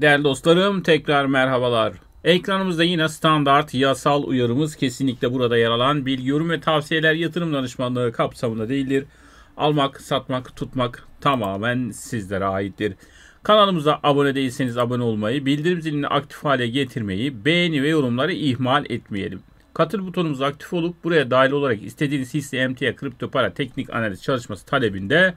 Değerli dostlarım tekrar merhabalar. Ekranımızda yine standart yasal uyarımız kesinlikle burada yer alan bilgi, yorum ve tavsiyeler yatırım danışmanlığı kapsamında değildir. Almak, satmak, tutmak tamamen sizlere aittir. Kanalımıza abone değilseniz abone olmayı, bildirim zilini aktif hale getirmeyi, beğeni ve yorumları ihmal etmeyelim. Katıl butonumuz aktif olup buraya dahil olarak istediğiniz hisse, emtia, kripto para, teknik analiz çalışması talebinde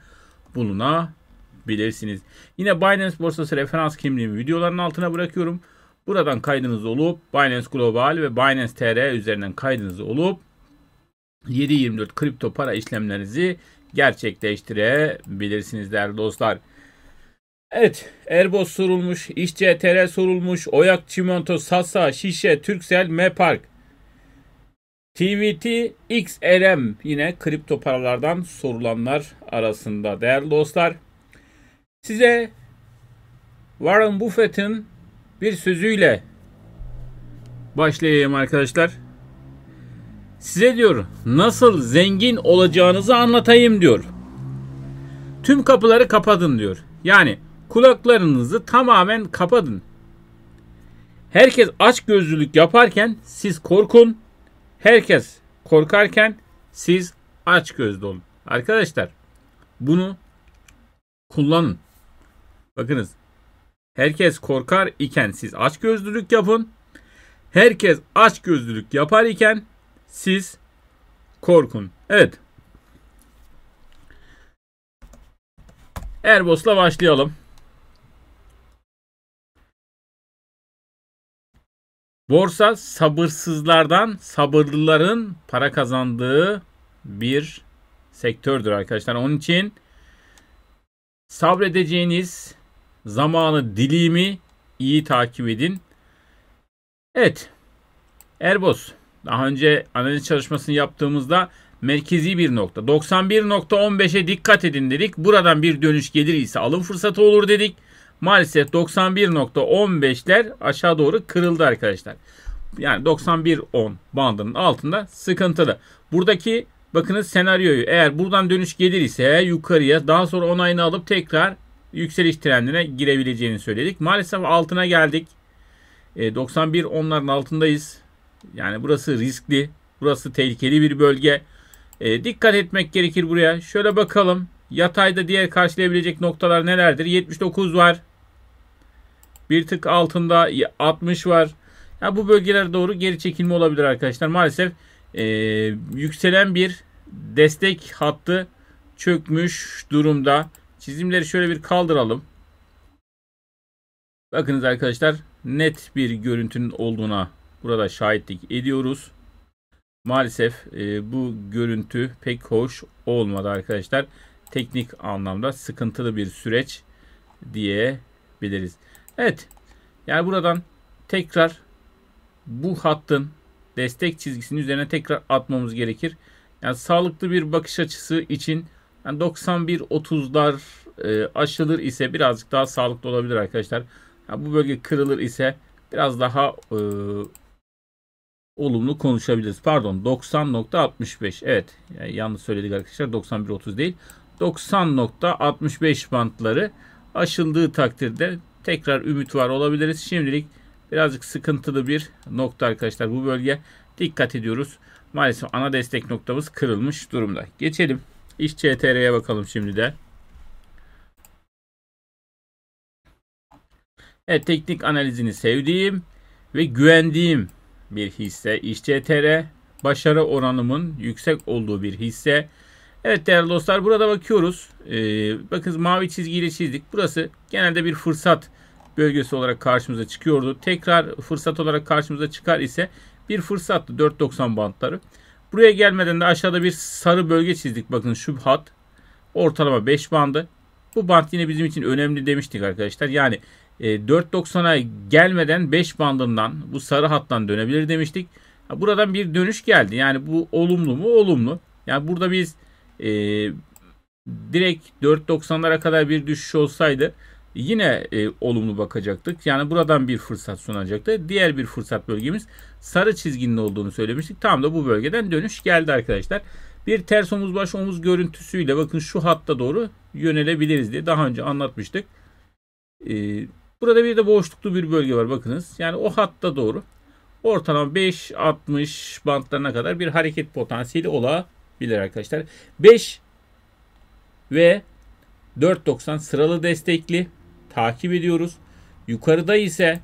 bulunabilirsiniz bilirsiniz. Yine Binance borsası referans kimliğimi videoların altına bırakıyorum. Buradan kaydınız olup Binance Global ve Binance TR üzerinden kaydınız olup 7.24 kripto para işlemlerinizi gerçekleştirebilirsiniz değerli dostlar. Evet, Erbos sorulmuş, İşçe TR sorulmuş, Oyak Çimento, Sasa, Şişe, Türksel, Mepark. TVT, XRM yine kripto paralardan sorulanlar arasında değerli dostlar. Size Warren Buffett'in bir sözüyle başlayayım arkadaşlar. Size diyor nasıl zengin olacağınızı anlatayım diyor. Tüm kapıları kapadın diyor. Yani kulaklarınızı tamamen kapadın. Herkes aç gözlülük yaparken siz korkun. Herkes korkarken siz aç gözlü olun. Arkadaşlar bunu kullanın. Bakınız. Herkes korkar iken siz aç gözlülük yapın. Herkes aç gözlülük yapar iken siz korkun. Evet. Erbos'la başlayalım. Borsa sabırsızlardan sabırlıların para kazandığı bir sektördür arkadaşlar. Onun için sabredeceğiniz zamanı dilimi iyi takip edin. Evet. Airbus. Daha önce analiz çalışmasını yaptığımızda merkezi bir nokta. 91.15'e dikkat edin dedik. Buradan bir dönüş gelir ise alım fırsatı olur dedik. Maalesef 91.15'ler aşağı doğru kırıldı arkadaşlar. Yani 91.10 bandının altında sıkıntılı. Buradaki bakınız senaryoyu eğer buradan dönüş gelir ise yukarıya daha sonra onayını alıp tekrar yükseliş trendine girebileceğini söyledik. Maalesef altına geldik. 91 e, onların altındayız. Yani burası riskli. Burası tehlikeli bir bölge. E, dikkat etmek gerekir buraya. Şöyle bakalım. Yatayda diğer karşılayabilecek noktalar nelerdir? 79 var. Bir tık altında 60 var. Ya bu bölgeler doğru geri çekilme olabilir arkadaşlar. Maalesef e, yükselen bir destek hattı çökmüş durumda. Çizimleri şöyle bir kaldıralım. Bakınız arkadaşlar net bir görüntünün olduğuna burada şahitlik ediyoruz. Maalesef e, bu görüntü pek hoş olmadı arkadaşlar. Teknik anlamda sıkıntılı bir süreç diyebiliriz. Evet yani buradan tekrar bu hattın destek çizgisinin üzerine tekrar atmamız gerekir. Yani sağlıklı bir bakış açısı için yani 91-30'lar e, aşılır ise birazcık daha sağlıklı olabilir arkadaşlar. Yani bu bölge kırılır ise biraz daha e, olumlu konuşabiliriz. Pardon 90.65 evet yani yanlış söyledik arkadaşlar 91.30 değil 90.65 bantları aşıldığı takdirde tekrar ümit var olabiliriz. Şimdilik birazcık sıkıntılı bir nokta arkadaşlar bu bölge dikkat ediyoruz. Maalesef ana destek noktamız kırılmış durumda. Geçelim. İş CTR'ye bakalım şimdi de. Evet teknik analizini sevdiğim ve güvendiğim bir hisse İş İşCTR. Başarı oranımın yüksek olduğu bir hisse. Evet değerli dostlar burada bakıyoruz. Ee, bakın mavi çizgiyle çizdik. Burası genelde bir fırsat bölgesi olarak karşımıza çıkıyordu. Tekrar fırsat olarak karşımıza çıkar ise bir fırsattı 4.90 bantları. Buraya gelmeden de aşağıda bir sarı bölge çizdik. Bakın şu hat ortalama 5 bandı. Bu band yine bizim için önemli demiştik arkadaşlar. Yani 4.90'a e, gelmeden 5 bandından bu sarı hattan dönebilir demiştik. Buradan bir dönüş geldi. Yani bu olumlu mu? Olumlu. Yani burada biz e, direkt 4.90'lara kadar bir düşüş olsaydı yine e, olumlu bakacaktık. Yani buradan bir fırsat sunacaktı. Diğer bir fırsat bölgemiz sarı çizginin olduğunu söylemiştik. Tam da bu bölgeden dönüş geldi arkadaşlar. Bir ters omuz baş omuz görüntüsüyle bakın şu hatta doğru yönelebiliriz diye daha önce anlatmıştık. Ee, burada bir de boşluklu bir bölge var bakınız. Yani o hatta doğru ortalama 5-60 bantlarına kadar bir hareket potansiyeli olabilir arkadaşlar. 5 ve 4.90 sıralı destekli takip ediyoruz. Yukarıda ise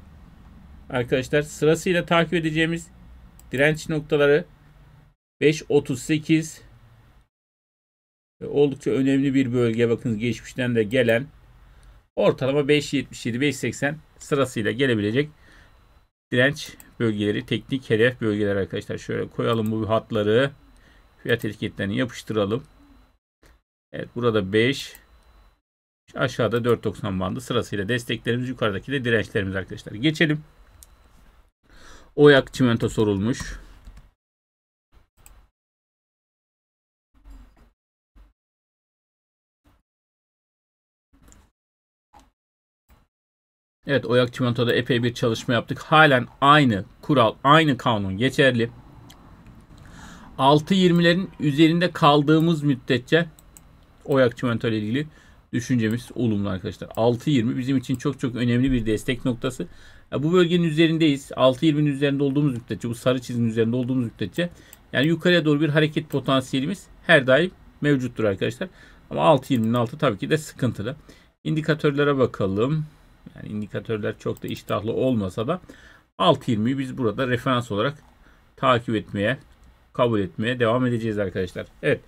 arkadaşlar sırasıyla takip edeceğimiz direnç noktaları 5.38 oldukça önemli bir bölge. Bakın geçmişten de gelen ortalama 5.77 5.80 sırasıyla gelebilecek direnç bölgeleri teknik hedef bölgeler arkadaşlar. Şöyle koyalım bu hatları fiyat etiketlerini yapıştıralım. Evet burada 5 aşağıda 4.90 bandı sırasıyla desteklerimiz yukarıdaki de dirençlerimiz arkadaşlar. Geçelim. Oyak çimento sorulmuş. Evet Oyak Çimento'da epey bir çalışma yaptık. Halen aynı kural, aynı kanun geçerli. 6.20'lerin üzerinde kaldığımız müddetçe Oyak Çimento ile ilgili Düşüncemiz olumlu arkadaşlar. 6.20 bizim için çok çok önemli bir destek noktası. bu bölgenin üzerindeyiz. 6.20'nin üzerinde olduğumuz müddetçe bu sarı çizginin üzerinde olduğumuz müddetçe yani yukarıya doğru bir hareket potansiyelimiz her daim mevcuttur arkadaşlar. Ama 6.20'nin altı tabii ki de sıkıntılı. İndikatörlere bakalım. Yani indikatörler çok da iştahlı olmasa da 6.20'yi biz burada referans olarak takip etmeye, kabul etmeye devam edeceğiz arkadaşlar. Evet.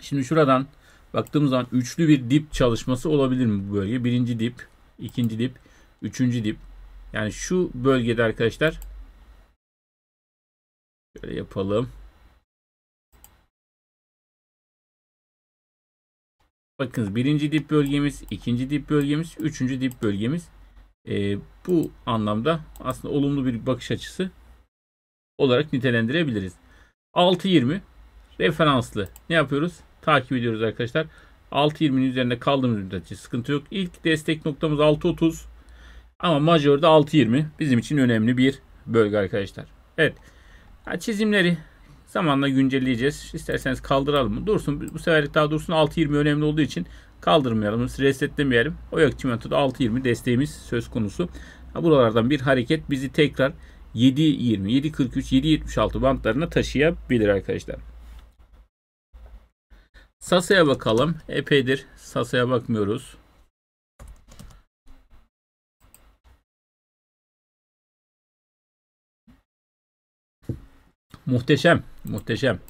Şimdi şuradan Baktığımız zaman üçlü bir dip çalışması olabilir mi bu bölge? Birinci dip, ikinci dip, üçüncü dip. Yani şu bölgede arkadaşlar şöyle yapalım. Bakınız birinci dip bölgemiz, ikinci dip bölgemiz, üçüncü dip bölgemiz. E, bu anlamda aslında olumlu bir bakış açısı olarak nitelendirebiliriz. 6.20 referanslı ne yapıyoruz? takip ediyoruz arkadaşlar. 6.20'nin üzerinde kaldığımız müddetçe sıkıntı yok. İlk destek noktamız 6.30 ama majörde 6.20 bizim için önemli bir bölge arkadaşlar. Evet çizimleri zamanla güncelleyeceğiz. İsterseniz kaldıralım mı? Dursun bu seferlik daha dursun 6.20 önemli olduğu için kaldırmayalım. Resetlemeyelim. Oyak çimentoda 6.20 desteğimiz söz konusu. Buralardan bir hareket bizi tekrar 7.20, 7.43, 7.76 bantlarına taşıyabilir arkadaşlar. Sasa'ya bakalım. Epeydir Sasa'ya bakmıyoruz. Muhteşem. Muhteşem.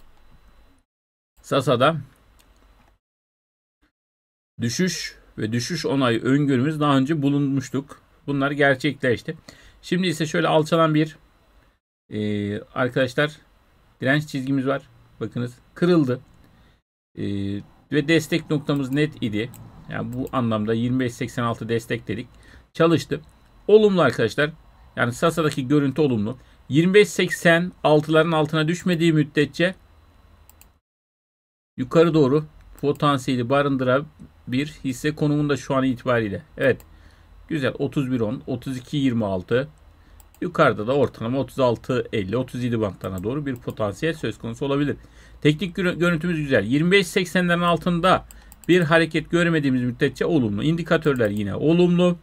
Sasa'da düşüş ve düşüş onayı öngörümüz daha önce bulunmuştuk. Bunlar gerçekleşti. Şimdi ise şöyle alçalan bir e, arkadaşlar direnç çizgimiz var. Bakınız kırıldı. E, ve destek noktamız net idi. Yani bu anlamda 25.86 destek dedik. Çalıştı. Olumlu arkadaşlar. Yani Sasa'daki görüntü olumlu. 25.86'ların altına düşmediği müddetçe yukarı doğru potansiyeli barındıran bir hisse konumunda şu an itibariyle. Evet. Güzel. 31.10, 32.26, Yukarıda da ortalama 36-50-37 bantlarına doğru bir potansiyel söz konusu olabilir. Teknik görüntümüz güzel. 25-80'lerin altında bir hareket görmediğimiz müddetçe olumlu. İndikatörler yine olumlu.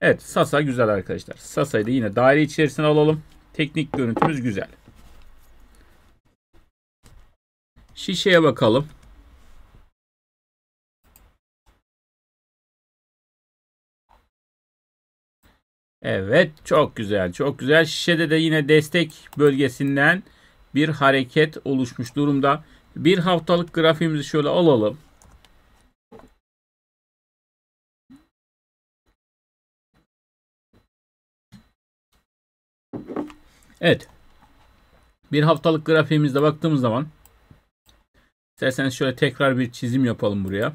Evet Sasa güzel arkadaşlar. Sasa'yı da yine daire içerisine alalım. Teknik görüntümüz güzel. Şişeye bakalım. Evet çok güzel çok güzel. Şişede de yine destek bölgesinden bir hareket oluşmuş durumda. Bir haftalık grafiğimizi şöyle alalım. Evet. Bir haftalık grafiğimizde baktığımız zaman isterseniz şöyle tekrar bir çizim yapalım buraya.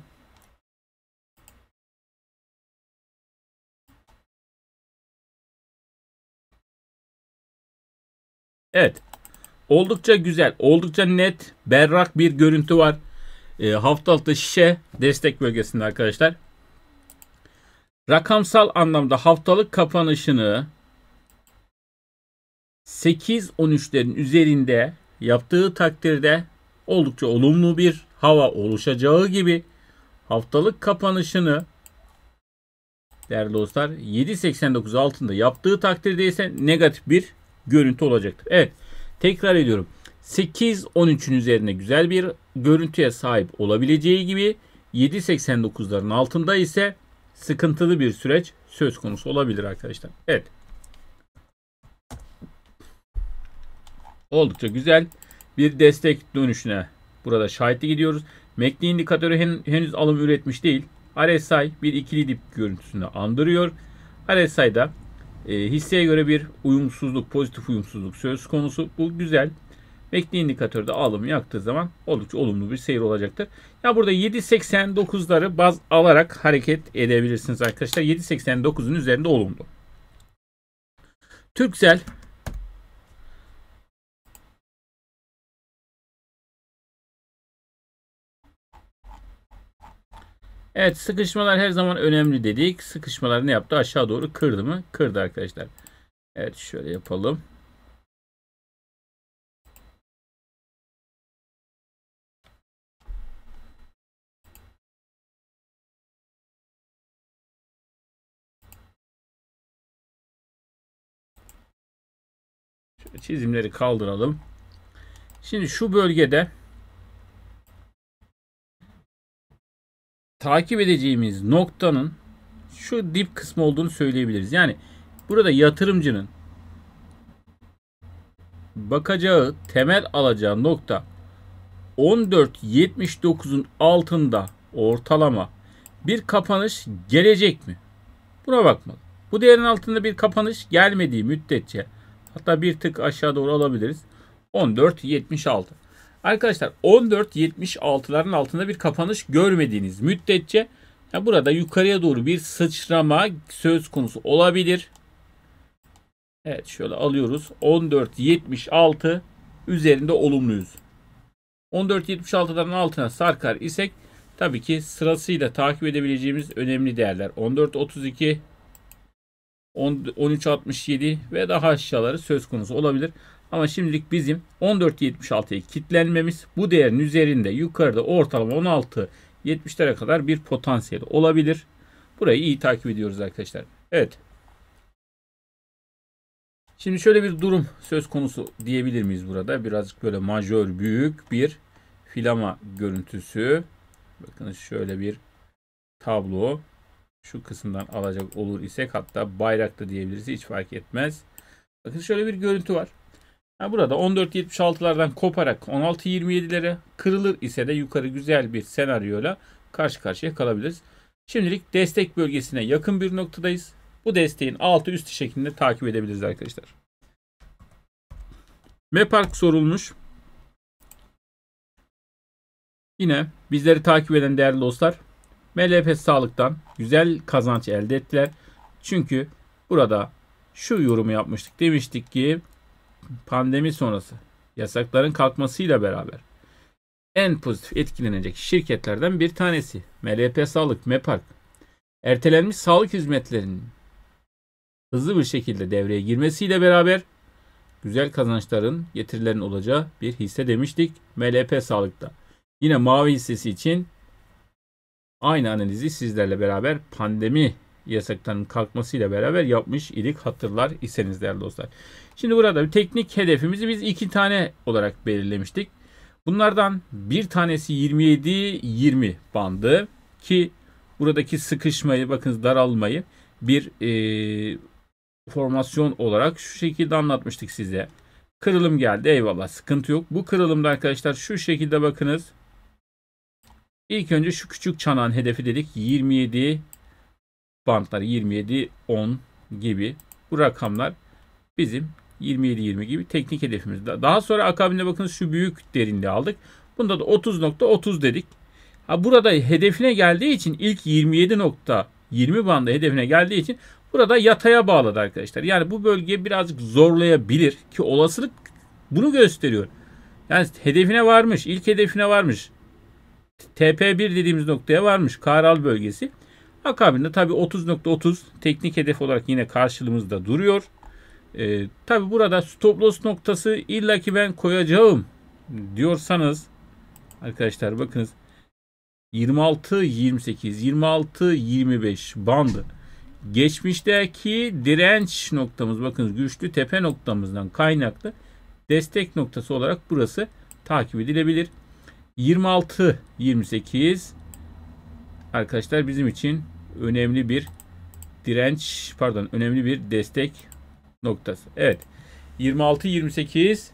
Evet. Oldukça güzel, oldukça net, berrak bir görüntü var. E, ee, haftalıkta şişe destek bölgesinde arkadaşlar. Rakamsal anlamda haftalık kapanışını 8-13'lerin üzerinde yaptığı takdirde oldukça olumlu bir hava oluşacağı gibi haftalık kapanışını değerli dostlar 7.89 altında yaptığı takdirde ise negatif bir görüntü olacaktır. Evet tekrar ediyorum. 8-13'ün üzerinde güzel bir görüntüye sahip olabileceği gibi 7.89'ların altında ise sıkıntılı bir süreç söz konusu olabilir arkadaşlar. Evet. Oldukça güzel bir destek dönüşüne burada şahitli gidiyoruz. MACD indikatörü henüz alım üretmiş değil. RSI bir ikili dip görüntüsünü andırıyor. RSI'da e, hisseye göre bir uyumsuzluk, pozitif uyumsuzluk söz konusu. Bu güzel. Bekli indikatörde alım yaktığı zaman oldukça olumlu bir seyir olacaktır. Ya burada 7.89'ları baz alarak hareket edebilirsiniz arkadaşlar. 7.89'un üzerinde olumlu. Türksel Evet sıkışmalar her zaman önemli dedik. Sıkışmalar ne yaptı? Aşağı doğru kırdı mı? Kırdı arkadaşlar. Evet şöyle yapalım. Şöyle çizimleri kaldıralım. Şimdi şu bölgede takip edeceğimiz noktanın şu dip kısmı olduğunu söyleyebiliriz. Yani burada yatırımcının bakacağı temel alacağı nokta 14.79'un altında ortalama bir kapanış gelecek mi? Buna bakmalı. Bu değerin altında bir kapanış gelmediği müddetçe hatta bir tık aşağı doğru alabiliriz. 14.76. Arkadaşlar 14.76'ların altında bir kapanış görmediğiniz müddetçe yani burada yukarıya doğru bir sıçrama söz konusu olabilir. Evet şöyle alıyoruz. 14.76 üzerinde olumluyuz. 14.76'ların altına sarkar isek tabii ki sırasıyla takip edebileceğimiz önemli değerler. 14.32 13.67 ve daha aşağıları söz konusu olabilir. Ama şimdilik bizim 14.76'ya kitlenmemiz bu değerin üzerinde yukarıda ortalama 16.70'lere kadar bir potansiyel olabilir. Burayı iyi takip ediyoruz arkadaşlar. Evet. Şimdi şöyle bir durum söz konusu diyebilir miyiz burada? Birazcık böyle majör büyük bir filama görüntüsü. Bakın şöyle bir tablo. Şu kısımdan alacak olur isek hatta bayrakta diyebiliriz hiç fark etmez. Bakın şöyle bir görüntü var burada 14.76'lardan koparak 16.27'lere kırılır ise de yukarı güzel bir senaryoyla karşı karşıya kalabiliriz. Şimdilik destek bölgesine yakın bir noktadayız. Bu desteğin altı üstü şeklinde takip edebiliriz arkadaşlar. Mepark sorulmuş. Yine bizleri takip eden değerli dostlar MLP Sağlık'tan güzel kazanç elde ettiler. Çünkü burada şu yorumu yapmıştık. Demiştik ki pandemi sonrası yasakların kalkmasıyla beraber en pozitif etkilenecek şirketlerden bir tanesi MLP Sağlık, MEPARK. Ertelenmiş sağlık hizmetlerinin hızlı bir şekilde devreye girmesiyle beraber güzel kazançların, getirilerin olacağı bir hisse demiştik MLP Sağlık'ta. Yine mavi hissesi için aynı analizi sizlerle beraber pandemi yasaklarının kalkmasıyla beraber yapmış idik hatırlar iseniz değerli dostlar. Şimdi burada bir teknik hedefimizi biz iki tane olarak belirlemiştik. Bunlardan bir tanesi 27-20 bandı ki buradaki sıkışmayı bakınız daralmayı bir e, formasyon olarak şu şekilde anlatmıştık size. Kırılım geldi eyvallah sıkıntı yok. Bu kırılımda arkadaşlar şu şekilde bakınız. İlk önce şu küçük çanağın hedefi dedik 27 bantları 27, 10 gibi bu rakamlar bizim 27-20 gibi teknik hedefimiz. Daha sonra akabinde bakın şu büyük derinliği aldık. Bunda da 30.30 dedik. Ha burada hedefine geldiği için ilk 27.20 bandı hedefine geldiği için burada yataya bağladı arkadaşlar. Yani bu bölge birazcık zorlayabilir ki olasılık bunu gösteriyor. Yani hedefine varmış, ilk hedefine varmış. TP1 dediğimiz noktaya varmış Karal bölgesi. Akabinde tabi 30.30 teknik hedef olarak yine karşılığımızda duruyor. E, ee, tabi burada stop loss noktası illaki ben koyacağım diyorsanız arkadaşlar bakınız 26 28 26 25 bandı. Geçmişteki direnç noktamız bakınız güçlü tepe noktamızdan kaynaklı destek noktası olarak burası takip edilebilir. 26 28 arkadaşlar bizim için önemli bir direnç pardon önemli bir destek noktası. Evet. 26 28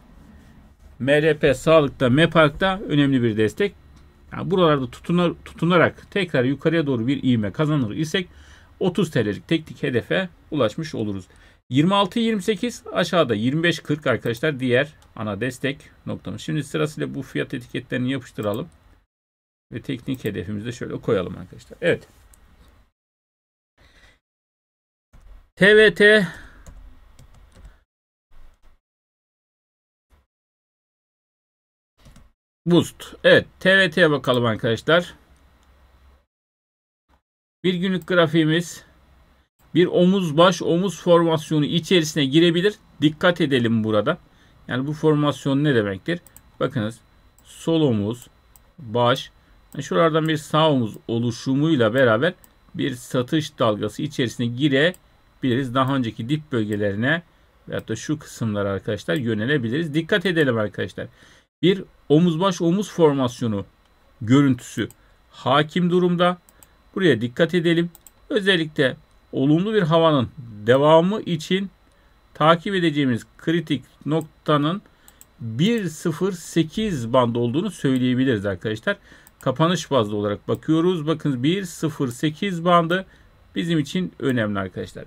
MLP sağlıkta MEPAK'ta önemli bir destek. Yani buralarda tutunar, tutunarak tekrar yukarıya doğru bir iğme kazanır isek 30 TL'lik teknik hedefe ulaşmış oluruz. 26-28 aşağıda 25-40 arkadaşlar diğer ana destek noktamız. Şimdi sırasıyla bu fiyat etiketlerini yapıştıralım. Ve teknik hedefimizi de şöyle koyalım arkadaşlar. Evet. TVT Boost. Evet. TVT'ye bakalım arkadaşlar. Bir günlük grafiğimiz bir omuz baş omuz formasyonu içerisine girebilir. Dikkat edelim burada. Yani bu formasyon ne demektir? Bakınız sol omuz baş şuralardan bir sağ omuz oluşumuyla beraber bir satış dalgası içerisine girebilir biliriz. Daha önceki dip bölgelerine veya da şu kısımlara arkadaşlar yönelebiliriz. Dikkat edelim arkadaşlar. Bir omuz baş omuz formasyonu görüntüsü hakim durumda. Buraya dikkat edelim. Özellikle olumlu bir havanın devamı için takip edeceğimiz kritik noktanın 1.08 bandı olduğunu söyleyebiliriz arkadaşlar. Kapanış bazlı olarak bakıyoruz. Bakın 1.08 bandı bizim için önemli arkadaşlar.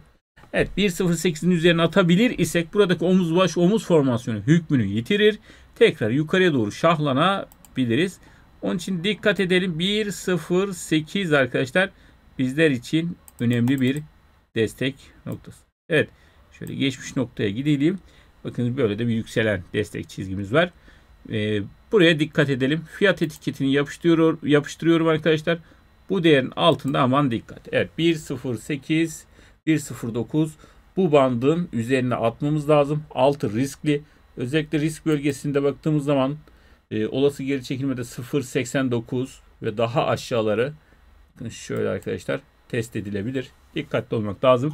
Evet 1.08'in üzerine atabilir isek buradaki omuz baş omuz formasyonu hükmünü yitirir. Tekrar yukarıya doğru şahlanabiliriz. Onun için dikkat edelim 1.08 arkadaşlar bizler için önemli bir destek noktası. Evet şöyle geçmiş noktaya gidelim. Bakın böyle de bir yükselen destek çizgimiz var. Ee, buraya dikkat edelim. Fiyat etiketini yapıştırıyorum, yapıştırıyorum arkadaşlar. Bu değerin altında aman dikkat. Evet 1.08 109 bu bandın üzerine atmamız lazım. Altı riskli. Özellikle risk bölgesinde baktığımız zaman e, olası geri çekilmede 0.89 ve daha aşağıları şöyle arkadaşlar test edilebilir. Dikkatli olmak lazım.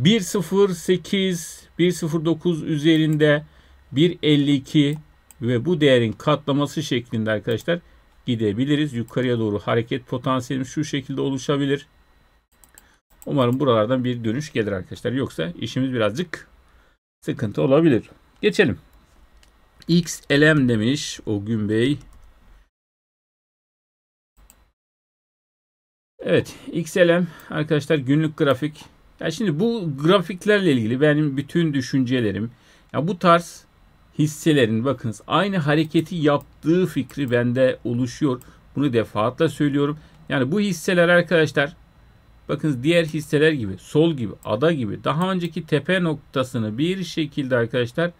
1.08 1.09 üzerinde 1.52 ve bu değerin katlaması şeklinde arkadaşlar gidebiliriz. Yukarıya doğru hareket potansiyelimiz şu şekilde oluşabilir. Umarım buralardan bir dönüş gelir arkadaşlar. Yoksa işimiz birazcık sıkıntı olabilir. Geçelim. XLM demiş o gün Bey. Evet XLM arkadaşlar günlük grafik. Ya şimdi bu grafiklerle ilgili benim bütün düşüncelerim. Ya bu tarz hisselerin bakınız aynı hareketi yaptığı fikri bende oluşuyor. Bunu defaatle söylüyorum. Yani bu hisseler arkadaşlar Bakın diğer hisseler gibi, sol gibi, ada gibi daha önceki tepe noktasını bir şekilde arkadaşlar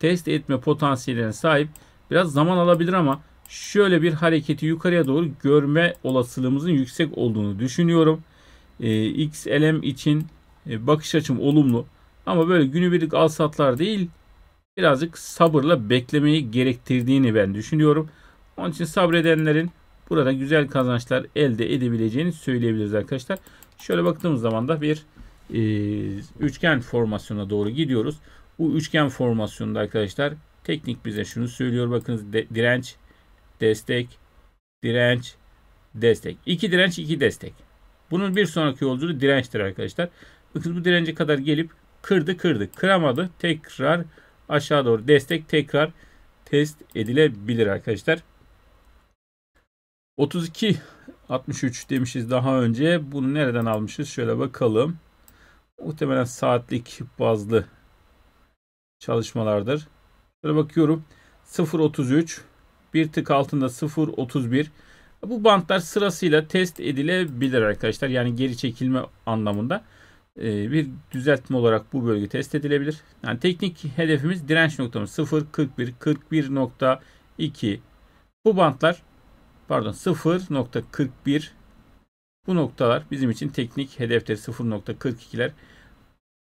test etme potansiyeline sahip. Biraz zaman alabilir ama şöyle bir hareketi yukarıya doğru görme olasılığımızın yüksek olduğunu düşünüyorum. E, ee, XLM için e, bakış açım olumlu. Ama böyle günübirlik al satlar değil birazcık sabırla beklemeyi gerektirdiğini ben düşünüyorum. Onun için sabredenlerin burada güzel kazançlar elde edebileceğini söyleyebiliriz arkadaşlar. Şöyle baktığımız zaman da bir e, üçgen formasyona doğru gidiyoruz. Bu üçgen formasyonunda arkadaşlar teknik bize şunu söylüyor. Bakınız de, direnç, destek, direnç, destek. İki direnç, iki destek. Bunun bir sonraki yolculuğu dirençtir arkadaşlar. Bakın bu dirence kadar gelip kırdı kırdı. Kıramadı. Tekrar aşağı doğru destek tekrar test edilebilir arkadaşlar. 32 63 demişiz daha önce. Bunu nereden almışız? Şöyle bakalım. Muhtemelen saatlik bazlı çalışmalardır. Şöyle bakıyorum. 0.33 bir tık altında 0.31 bu bantlar sırasıyla test edilebilir arkadaşlar. Yani geri çekilme anlamında e, bir düzeltme olarak bu bölge test edilebilir. Yani teknik hedefimiz direnç noktamız 0.41 41.2. Bu bantlar pardon 0.41 bu noktalar bizim için teknik hedefleri 0.42'ler.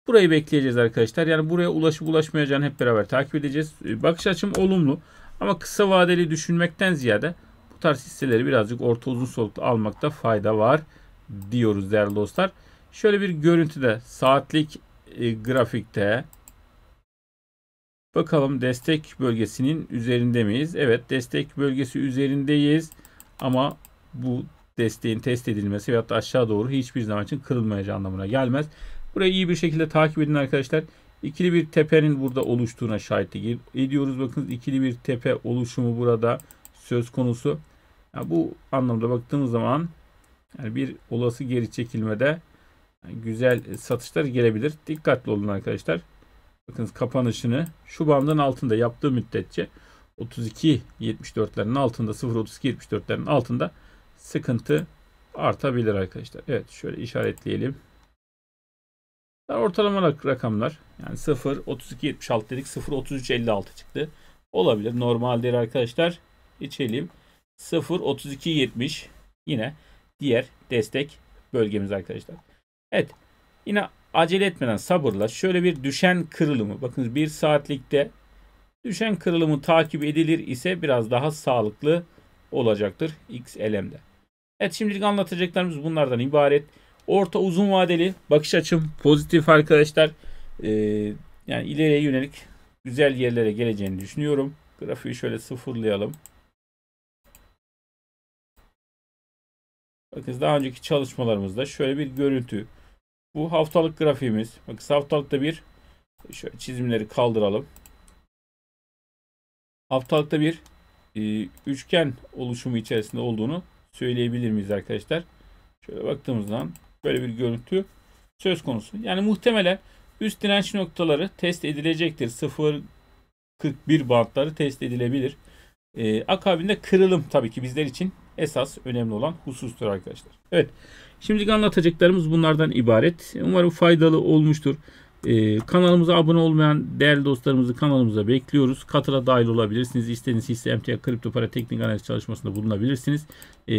Burayı bekleyeceğiz arkadaşlar. Yani buraya ulaşıp ulaşmayacağını hep beraber takip edeceğiz. Ee, bakış açım olumlu ama kısa vadeli düşünmekten ziyade bu tarz hisseleri birazcık orta uzun soluklu almakta fayda var diyoruz değerli dostlar. Şöyle bir görüntüde saatlik e, grafikte bakalım destek bölgesinin üzerinde miyiz? Evet destek bölgesi üzerindeyiz. Ama bu desteğin test edilmesi veyahut da aşağı doğru hiçbir zaman için kırılmayacağı anlamına gelmez. Burayı iyi bir şekilde takip edin arkadaşlar. İkili bir tepenin burada oluştuğuna şahitlik ediyoruz. Bakınız ikili bir tepe oluşumu burada söz konusu. Yani bu anlamda baktığımız zaman yani bir olası geri çekilmede güzel satışlar gelebilir. Dikkatli olun arkadaşlar. Bakınız kapanışını şu bandın altında yaptığı müddetçe 32 74'lerin altında 0 0.32 74'lerin altında sıkıntı artabilir arkadaşlar. Evet şöyle işaretleyelim. Ortalama rakamlar yani 0 32 76 dedik 0 33 56 çıktı. Olabilir normaldir arkadaşlar. İçelim. 0 32 70 yine diğer destek bölgemiz arkadaşlar. Evet yine acele etmeden sabırla şöyle bir düşen kırılımı bakınız bir saatlikte Düşen kırılımı takip edilir ise biraz daha sağlıklı olacaktır XLM'de. Evet şimdilik anlatacaklarımız bunlardan ibaret. Orta uzun vadeli bakış açım pozitif arkadaşlar. Ee, yani ileriye yönelik güzel yerlere geleceğini düşünüyorum. Grafiği şöyle sıfırlayalım. Bakın daha önceki çalışmalarımızda şöyle bir görüntü. Bu haftalık grafiğimiz. Bakın haftalıkta bir şöyle çizimleri kaldıralım haftalıkta bir e, üçgen oluşumu içerisinde olduğunu söyleyebilir miyiz arkadaşlar? Şöyle baktığımızdan böyle bir görüntü söz konusu. Yani muhtemelen üst direnç noktaları test edilecektir. 0.41 bantları test edilebilir. E, akabinde kırılım tabii ki bizler için esas önemli olan husustur arkadaşlar. Evet. Şimdiki anlatacaklarımız bunlardan ibaret. Umarım faydalı olmuştur. Ee, kanalımıza abone olmayan değerli dostlarımızı kanalımıza bekliyoruz. Katıla dahil olabilirsiniz. İstediğiniz hisse, emtia, kripto para teknik analiz çalışmasında bulunabilirsiniz. Ee,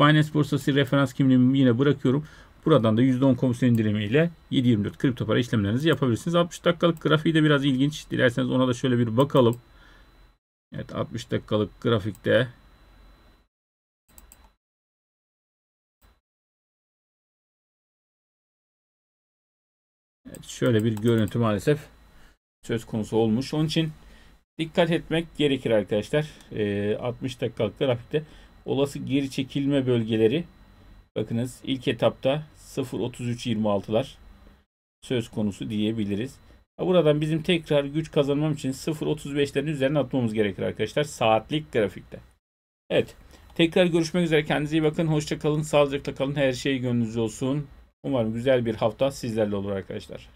Binance borsası referans kimliğimi yine bırakıyorum. Buradan da %10 komisyon indirimiyle 7.24 kripto para işlemlerinizi yapabilirsiniz. 60 dakikalık grafiği de biraz ilginç. Dilerseniz ona da şöyle bir bakalım. Evet 60 dakikalık grafikte şöyle bir görüntü maalesef söz konusu olmuş. Onun için dikkat etmek gerekir arkadaşlar. E, ee, 60 dakikalık grafikte olası geri çekilme bölgeleri bakınız ilk etapta 0.33.26'lar söz konusu diyebiliriz. Buradan bizim tekrar güç kazanmam için 0.35'lerin üzerine atmamız gerekir arkadaşlar. Saatlik grafikte. Evet. Tekrar görüşmek üzere. Kendinize iyi bakın. Hoşça kalın. Sağlıcakla kalın. Her şey gönlünüzde olsun. Umarım güzel bir hafta sizlerle olur arkadaşlar.